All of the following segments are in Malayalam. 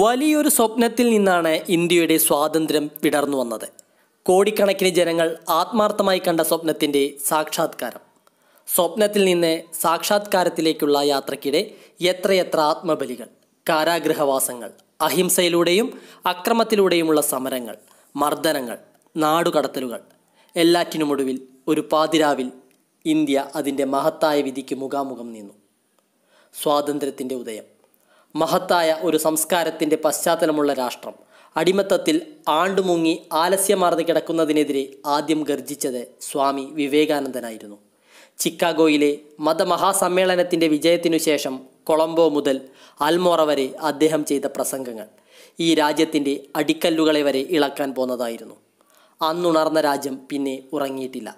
വലിയൊരു സ്വപ്നത്തിൽ നിന്നാണ് ഇന്ത്യയുടെ സ്വാതന്ത്ര്യം വിടർന്നു വന്നത് കോടിക്കണക്കിന് ജനങ്ങൾ ആത്മാർത്ഥമായി കണ്ട സ്വപ്നത്തിൻ്റെ സാക്ഷാത്കാരം സ്വപ്നത്തിൽ നിന്ന് സാക്ഷാത്കാരത്തിലേക്കുള്ള യാത്രക്കിടെ എത്രയെത്ര ആത്മബലികൾ കാരാഗ്രഹവാസങ്ങൾ അഹിംസയിലൂടെയും അക്രമത്തിലൂടെയുമുള്ള സമരങ്ങൾ മർദ്ദനങ്ങൾ നാടുകടത്തലുകൾ എല്ലാറ്റിനുമൊടുവിൽ ഒരു പാതിരാവിൽ ഇന്ത്യ അതിൻ്റെ മഹത്തായ വിധിക്ക് മുഖാമുഖം നിന്നു സ്വാതന്ത്ര്യത്തിൻ്റെ ഉദയം മഹത്തായ ഒരു സംസ്കാരത്തിൻ്റെ പശ്ചാത്തലമുള്ള രാഷ്ട്രം അടിമത്തത്തിൽ ആണ്ടുമുങ്ങി ആലസ്യമാർന്ന് കിടക്കുന്നതിനെതിരെ ആദ്യം ഗർജിച്ചത് സ്വാമി വിവേകാനന്ദനായിരുന്നു ചിക്കാഗോയിലെ മതമഹാസമ്മേളനത്തിൻ്റെ വിജയത്തിനു ശേഷം കൊളംബോ മുതൽ അൽമോറ വരെ അദ്ദേഹം ചെയ്ത പ്രസംഗങ്ങൾ ഈ രാജ്യത്തിൻ്റെ അടിക്കല്ലുകളെ വരെ ഇളക്കാൻ പോന്നതായിരുന്നു അന്നുണർന്ന രാജ്യം പിന്നെ ഉറങ്ങിയിട്ടില്ല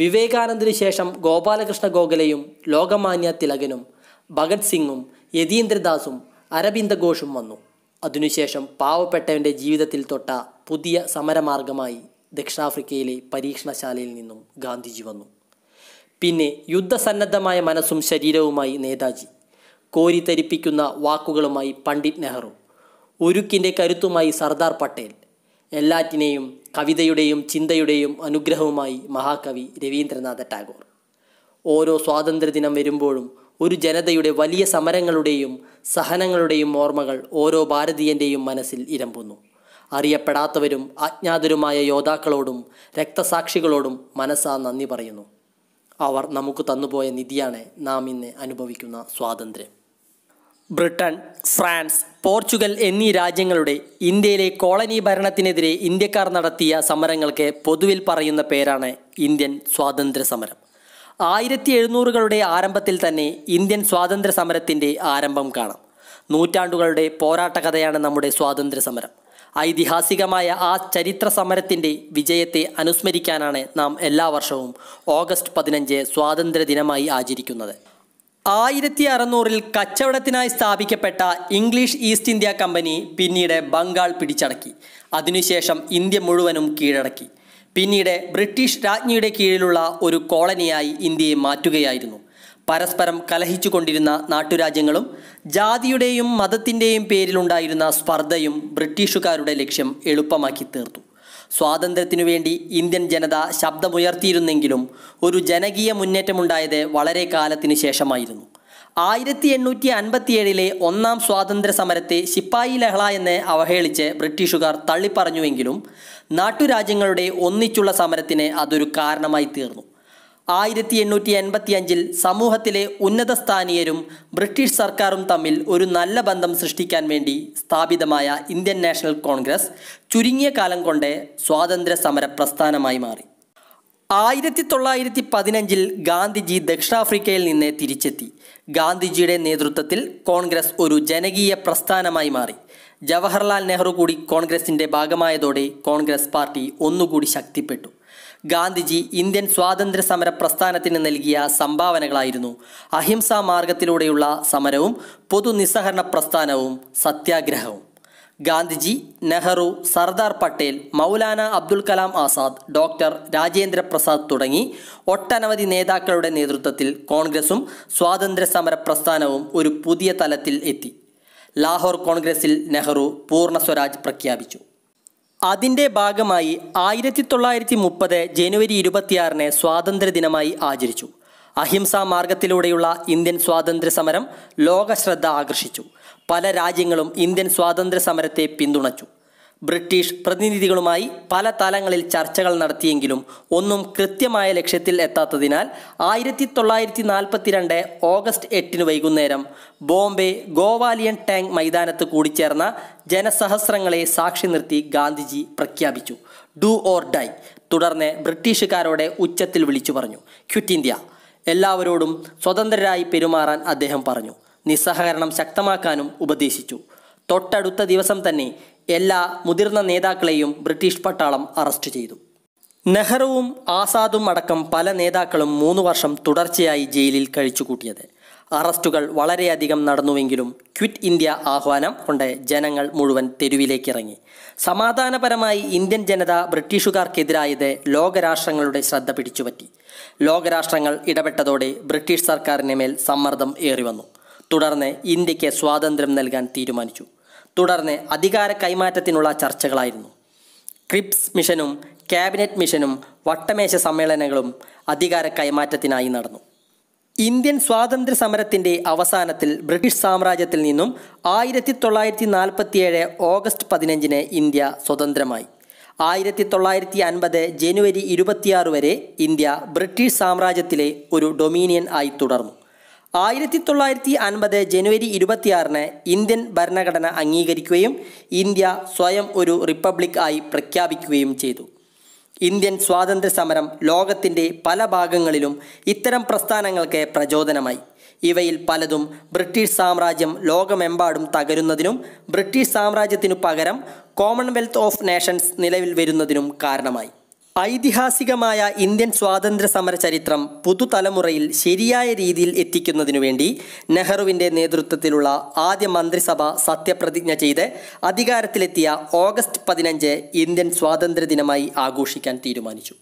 വിവേകാനന്ദന് ശേഷം ഗോപാലകൃഷ്ണ ഗോഖലയും ലോകമാന്യ തിലകനും ഭഗത് സിംഗും യതീന്ദ്രദാസും അരബിന്ദ ഘോഷും വന്നു അതിനുശേഷം പാവപ്പെട്ടവൻ്റെ ജീവിതത്തിൽ തൊട്ട പുതിയ സമരമാർഗമായി ദക്ഷിണാഫ്രിക്കയിലെ പരീക്ഷണശാലയിൽ നിന്നും ഗാന്ധിജി വന്നു പിന്നെ യുദ്ധസന്നദ്ധമായ മനസ്സും ശരീരവുമായി നേതാജി കോരിത്തരിപ്പിക്കുന്ന വാക്കുകളുമായി പണ്ഡിറ്റ് നെഹ്റു ഉരുക്കിൻ്റെ കരുത്തുമായി സർദാർ പട്ടേൽ എല്ലാറ്റിനെയും കവിതയുടെയും ചിന്തയുടെയും അനുഗ്രഹവുമായി മഹാകവി രവീന്ദ്രനാഥ ടാഗോർ ഓരോ സ്വാതന്ത്ര്യദിനം വരുമ്പോഴും ഒരു ജനതയുടെ വലിയ സമരങ്ങളുടെയും സഹനങ്ങളുടെയും ഓർമ്മകൾ ഓരോ ഭാരതീയൻ്റെയും മനസ്സിൽ ഇരമ്പുന്നു അറിയപ്പെടാത്തവരും അജ്ഞാതരുമായ യോദ്ധാക്കളോടും രക്തസാക്ഷികളോടും മനസ്സാ നന്ദി പറയുന്നു അവർ നമുക്ക് തന്നുപോയ നിധിയാണ് നാം ഇന്ന് അനുഭവിക്കുന്ന സ്വാതന്ത്ര്യം ബ്രിട്ടൻ ഫ്രാൻസ് പോർച്ചുഗൽ എന്നീ രാജ്യങ്ങളുടെ ഇന്ത്യയിലെ കോളനി ഭരണത്തിനെതിരെ ഇന്ത്യക്കാർ നടത്തിയ സമരങ്ങൾക്ക് പൊതുവിൽ പറയുന്ന പേരാണ് ഇന്ത്യൻ സ്വാതന്ത്ര്യ സമരം ആയിരത്തി എഴുന്നൂറുകളുടെ ആരംഭത്തിൽ തന്നെ ഇന്ത്യൻ സ്വാതന്ത്ര്യ സമരത്തിൻ്റെ ആരംഭം കാണാം നൂറ്റാണ്ടുകളുടെ പോരാട്ട കഥയാണ് നമ്മുടെ സ്വാതന്ത്ര്യ സമരം ഐതിഹാസികമായ ആ ചരിത്ര സമരത്തിൻ്റെ വിജയത്തെ അനുസ്മരിക്കാനാണ് നാം എല്ലാ വർഷവും ഓഗസ്റ്റ് പതിനഞ്ച് സ്വാതന്ത്ര്യ ദിനമായി ആചരിക്കുന്നത് ആയിരത്തി അറുന്നൂറിൽ കച്ചവടത്തിനായി സ്ഥാപിക്കപ്പെട്ട ഇംഗ്ലീഷ് ഈസ്റ്റ് ഇന്ത്യ കമ്പനി പിന്നീട് ബംഗാൾ പിടിച്ചടക്കി അതിനുശേഷം ഇന്ത്യ മുഴുവനും കീഴടക്കി പിന്നീട് ബ്രിട്ടീഷ് രാജ്ഞിയുടെ കീഴിലുള്ള ഒരു കോളനിയായി ഇന്ത്യയെ മാറ്റുകയായിരുന്നു പരസ്പരം കലഹിച്ചുകൊണ്ടിരുന്ന നാട്ടുരാജ്യങ്ങളും ജാതിയുടെയും മതത്തിൻ്റെയും പേരിലുണ്ടായിരുന്ന സ്പർദ്ധയും ബ്രിട്ടീഷുകാരുടെ ലക്ഷ്യം എളുപ്പമാക്കി തീർത്തു സ്വാതന്ത്ര്യത്തിനു വേണ്ടി ഇന്ത്യൻ ജനത ശബ്ദമുയർത്തിയിരുന്നെങ്കിലും ഒരു ജനകീയ മുന്നേറ്റമുണ്ടായത് വളരെ കാലത്തിനു ശേഷമായിരുന്നു ആയിരത്തി എണ്ണൂറ്റി അൻപത്തിയേഴിലെ ഒന്നാം സ്വാതന്ത്ര്യ സമരത്തെ ശിപ്പായി ലഹള എന്ന് അവഹേളിച്ച് ബ്രിട്ടീഷുകാർ തള്ളിപ്പറഞ്ഞുവെങ്കിലും നാട്ടുരാജ്യങ്ങളുടെ ഒന്നിച്ചുള്ള സമരത്തിന് അതൊരു കാരണമായി തീർന്നു ആയിരത്തി എണ്ണൂറ്റി എൺപത്തി അഞ്ചിൽ സമൂഹത്തിലെ ഉന്നത സ്ഥാനീയരും ബ്രിട്ടീഷ് സർക്കാരും തമ്മിൽ ഒരു നല്ല ബന്ധം സൃഷ്ടിക്കാൻ വേണ്ടി സ്ഥാപിതമായ ഇന്ത്യൻ നാഷണൽ കോൺഗ്രസ് ചുരുങ്ങിയ കാലം കൊണ്ട് സ്വാതന്ത്ര്യ സമര പ്രസ്ഥാനമായി മാറി ആയിരത്തി തൊള്ളായിരത്തി പതിനഞ്ചിൽ ഗാന്ധിജി ദക്ഷിണാഫ്രിക്കയിൽ നിന്ന് തിരിച്ചെത്തി ഗാന്ധിജിയുടെ നേതൃത്വത്തിൽ കോൺഗ്രസ് ഒരു ജനകീയ പ്രസ്ഥാനമായി മാറി ജവഹർലാൽ നെഹ്റു കൂടി കോൺഗ്രസിൻ്റെ ഭാഗമായതോടെ കോൺഗ്രസ് പാർട്ടി ഒന്നുകൂടി ശക്തിപ്പെട്ടു ഗാന്ധിജി ഇന്ത്യൻ സ്വാതന്ത്ര്യ സമര പ്രസ്ഥാനത്തിന് നൽകിയ സംഭാവനകളായിരുന്നു അഹിംസാ മാർഗത്തിലൂടെയുള്ള സമരവും പൊതു നിസ്സഹരണ പ്രസ്ഥാനവും സത്യാഗ്രഹവും ഗാന്ധിജി നെഹ്റു സർദാർ പട്ടേൽ മൗലാന അബ്ദുൽ കലാം ആസാദ് ഡോക്ടർ രാജേന്ദ്ര പ്രസാദ് തുടങ്ങി ഒട്ടനവധി നേതാക്കളുടെ നേതൃത്വത്തിൽ കോൺഗ്രസും സ്വാതന്ത്ര്യ സമര പ്രസ്ഥാനവും ഒരു പുതിയ തലത്തിൽ എത്തി ലാഹോർ കോൺഗ്രസിൽ നെഹ്റു പൂർണ്ണ സ്വരാജ് പ്രഖ്യാപിച്ചു അതിൻ്റെ ഭാഗമായി ആയിരത്തി തൊള്ളായിരത്തി മുപ്പത് ജനുവരി ഇരുപത്തിയാറിന് സ്വാതന്ത്ര്യ ദിനമായി ആചരിച്ചു അഹിംസാ മാർഗത്തിലൂടെയുള്ള ഇന്ത്യൻ സ്വാതന്ത്ര്യ സമരം ലോകശ്രദ്ധ ആകർഷിച്ചു പല രാജ്യങ്ങളും ഇന്ത്യൻ സ്വാതന്ത്ര്യ സമരത്തെ പിന്തുണച്ചു ബ്രിട്ടീഷ് പ്രതിനിധികളുമായി പല തലങ്ങളിൽ ചർച്ചകൾ നടത്തിയെങ്കിലും ഒന്നും കൃത്യമായ ലക്ഷ്യത്തിൽ എത്താത്തതിനാൽ ആയിരത്തി തൊള്ളായിരത്തി നാൽപ്പത്തിരണ്ട് ഓഗസ്റ്റ് എട്ടിന് വൈകുന്നേരം ബോംബെ ഗോവാലിയൻ ടാങ്ക് മൈതാനത്ത് കൂടിച്ചേർന്ന ജനസഹസ്രങ്ങളെ സാക്ഷി നിർത്തി ഗാന്ധിജി പ്രഖ്യാപിച്ചു ഡു ഓർ ഡൈ തുടർന്ന് ബ്രിട്ടീഷുകാരോടെ ഉച്ചത്തിൽ വിളിച്ചു പറഞ്ഞു ക്വിറ്റ് ഇന്ത്യ എല്ലാവരോടും സ്വതന്ത്രരായി പെരുമാറാൻ അദ്ദേഹം പറഞ്ഞു നിസ്സഹകരണം ശക്തമാക്കാനും ഉപദേശിച്ചു തൊട്ടടുത്ത ദിവസം തന്നെ എല്ലാ മുതിർന്ന നേതാക്കളെയും ബ്രിട്ടീഷ് പട്ടാളം അറസ്റ്റ് ചെയ്തു നെഹ്റുവും ആസാദും അടക്കം പല നേതാക്കളും മൂന്ന് വർഷം തുടർച്ചയായി ജയിലിൽ കഴിച്ചുകൂട്ടിയത് അറസ്റ്റുകൾ വളരെയധികം നടന്നുവെങ്കിലും ക്വിറ്റ് ഇന്ത്യ ആഹ്വാനം കൊണ്ട് ജനങ്ങൾ മുഴുവൻ തെരുവിലേക്കിറങ്ങി സമാധാനപരമായി ഇന്ത്യൻ ജനത ബ്രിട്ടീഷുകാർക്കെതിരായത് ലോകരാഷ്ട്രങ്ങളുടെ ശ്രദ്ധ പിടിച്ചുപറ്റി ലോകരാഷ്ട്രങ്ങൾ ഇടപെട്ടതോടെ ബ്രിട്ടീഷ് സർക്കാരിന് മേൽ സമ്മർദ്ദം ഏറിവന്നു തുടർന്ന് ഇന്ത്യക്ക് സ്വാതന്ത്ര്യം നൽകാൻ തീരുമാനിച്ചു തുടർന്ന് അധികാര കൈമാറ്റത്തിനുള്ള ചർച്ചകളായിരുന്നു ക്രിപ്സ് മിഷനും ക്യാബിനറ്റ് മിഷനും വട്ടമേശ സമ്മേളനങ്ങളും അധികാര കൈമാറ്റത്തിനായി നടന്നു ഇന്ത്യൻ സ്വാതന്ത്ര്യ സമരത്തിൻ്റെ അവസാനത്തിൽ ബ്രിട്ടീഷ് സാമ്രാജ്യത്തിൽ നിന്നും ആയിരത്തി തൊള്ളായിരത്തി നാൽപ്പത്തിയേഴ് ഓഗസ്റ്റ് പതിനഞ്ചിന് ഇന്ത്യ സ്വതന്ത്രമായി ആയിരത്തി തൊള്ളായിരത്തി അൻപത് ജനുവരി ഇരുപത്തിയാറ് വരെ ഇന്ത്യ ബ്രിട്ടീഷ് സാമ്രാജ്യത്തിലെ ഒരു ഡൊമീനിയൻ ആയി തുടർന്നു ആയിരത്തി തൊള്ളായിരത്തി അൻപത് ജനുവരി ഇരുപത്തിയാറിന് ഇന്ത്യൻ ഭരണഘടന അംഗീകരിക്കുകയും ഇന്ത്യ സ്വയം ഒരു റിപ്പബ്ലിക് ആയി പ്രഖ്യാപിക്കുകയും ചെയ്തു ഇന്ത്യൻ സ്വാതന്ത്ര്യ സമരം ലോകത്തിൻ്റെ പല ഭാഗങ്ങളിലും ഇത്തരം പ്രസ്ഥാനങ്ങൾക്ക് പ്രചോദനമായി ഇവയിൽ പലതും ബ്രിട്ടീഷ് സാമ്രാജ്യം ലോകമെമ്പാടും തകരുന്നതിനും ബ്രിട്ടീഷ് സാമ്രാജ്യത്തിനു പകരം കോമൺവെൽത്ത് ഓഫ് നേഷൻസ് നിലവിൽ വരുന്നതിനും കാരണമായി ഐതിഹാസികമായ ഇന്ത്യൻ സ്വാതന്ത്ര്യ സമര ചരിത്രം പുതുതലമുറയിൽ ശരിയായ രീതിയിൽ എത്തിക്കുന്നതിനു വേണ്ടി നെഹ്റുവിൻ്റെ നേതൃത്വത്തിലുള്ള ആദ്യ മന്ത്രിസഭ സത്യപ്രതിജ്ഞ ചെയ്ത് അധികാരത്തിലെത്തിയ ഓഗസ്റ്റ് പതിനഞ്ച് ഇന്ത്യൻ സ്വാതന്ത്ര്യ ദിനമായി ആഘോഷിക്കാൻ തീരുമാനിച്ചു